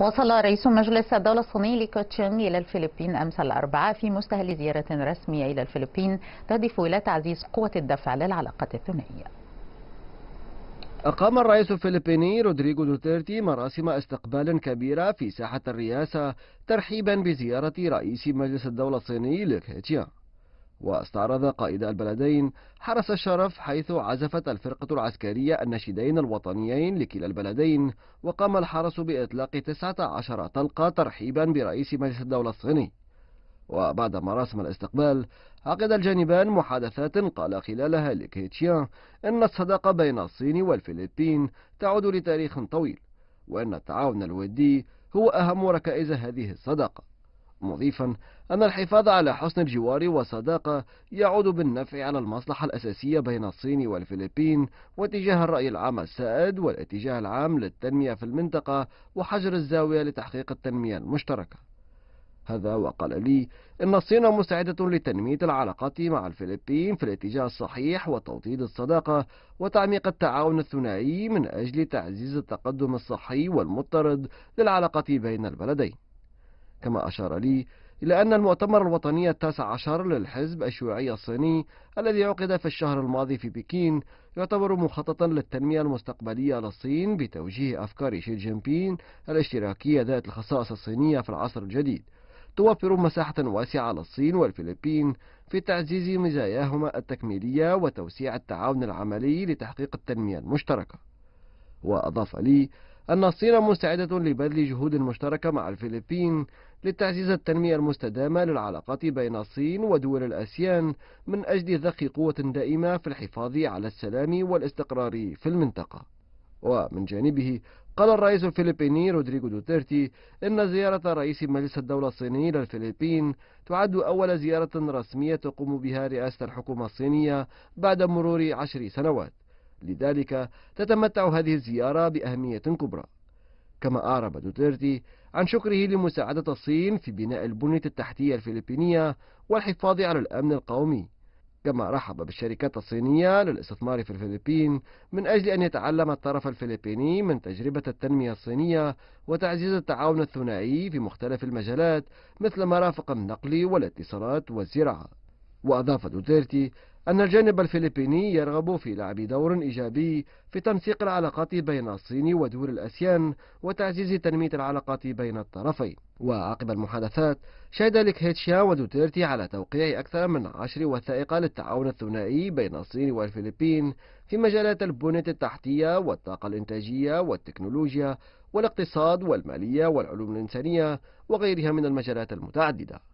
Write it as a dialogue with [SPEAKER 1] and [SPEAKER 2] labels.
[SPEAKER 1] وصل رئيس مجلس الدولة الصيني لي كوتشينغ إلى الفلبين أمس الأربعاء في مستهل زيارة رسمية إلى الفلبين تهدف إلى تعزيز قوة الدفع للعلاقات الثنائية أقام الرئيس الفلبيني رودريغو دوتيرتي مراسم استقبال كبيرة في ساحة الرئاسة ترحيبا بزيارة رئيس مجلس الدولة الصيني لي كوتشينغ واستعرض قائد البلدين حرس الشرف حيث عزفت الفرقة العسكرية النشيدين الوطنيين لكلا البلدين وقام الحرس بإطلاق 19 طلقة ترحيبا برئيس مجلس الدولة الصيني وبعد مراسم الاستقبال عقد الجانبان محادثات قال خلالها لكيتشيان إن الصداقة بين الصين والفلبين تعود لتاريخ طويل وإن التعاون الودي هو أهم ركائز هذه الصداقة مضيفا أن الحفاظ على حسن الجوار والصداقة يعود بالنفع على المصلحة الأساسية بين الصين والفلبين واتجاه الرأي العام السائد والاتجاه العام للتنمية في المنطقة وحجر الزاوية لتحقيق التنمية المشتركة هذا وقال لي إن الصين مستعدة لتنمية العلاقات مع الفلبين في الاتجاه الصحيح وتوطيد الصداقة وتعميق التعاون الثنائي من أجل تعزيز التقدم الصحي والمضطرد للعلاقة بين البلدين كما أشار لي إلى أن المؤتمر الوطني التاسع عشر للحزب الشيوعي الصيني الذي عقد في الشهر الماضي في بكين يعتبر مخططا للتنمية المستقبلية للصين بتوجيه أفكار شي جين بين الاشتراكية ذات الخصائص الصينية في العصر الجديد توفر مساحة واسعة للصين والفلبين في تعزيز مزاياهما التكميلية وتوسيع التعاون العملي لتحقيق التنمية المشتركة وأضاف لي أن الصين مستعدة لبذل جهود مشتركة مع الفلبين لتعزيز التنمية المستدامة للعلاقات بين الصين ودول الآسيان من أجل ذخ قوة دائمة في الحفاظ على السلام والاستقرار في المنطقة. ومن جانبه قال الرئيس الفلبيني رودريغو دوتيرتي إن زيارة رئيس مجلس الدولة الصيني للفلبين تعد أول زيارة رسمية تقوم بها رئاسة الحكومة الصينية بعد مرور عشر سنوات. لذلك تتمتع هذه الزيارة بأهمية كبرى كما أعرب دوتيرتي عن شكره لمساعدة الصين في بناء البنية التحتية الفلبينية والحفاظ على الأمن القومي كما رحب بالشركات الصينية للاستثمار في الفلبين من أجل أن يتعلم الطرف الفلبيني من تجربة التنمية الصينية وتعزيز التعاون الثنائي في مختلف المجالات مثل مرافق النقل والاتصالات والزراعة وأضاف دوتيرتي أن الجانب الفلبيني يرغب في لعب دور إيجابي في تنسيق العلاقات بين الصين ودول الأسيان وتعزيز تنمية العلاقات بين الطرفين وعقب المحادثات شهد لك هيتشيا ودوتيرتي على توقيع أكثر من عشر وثائق للتعاون الثنائي بين الصين والفلبين في مجالات البنية التحتية والطاقة الإنتاجية والتكنولوجيا والاقتصاد والمالية والعلوم الإنسانية وغيرها من المجالات المتعددة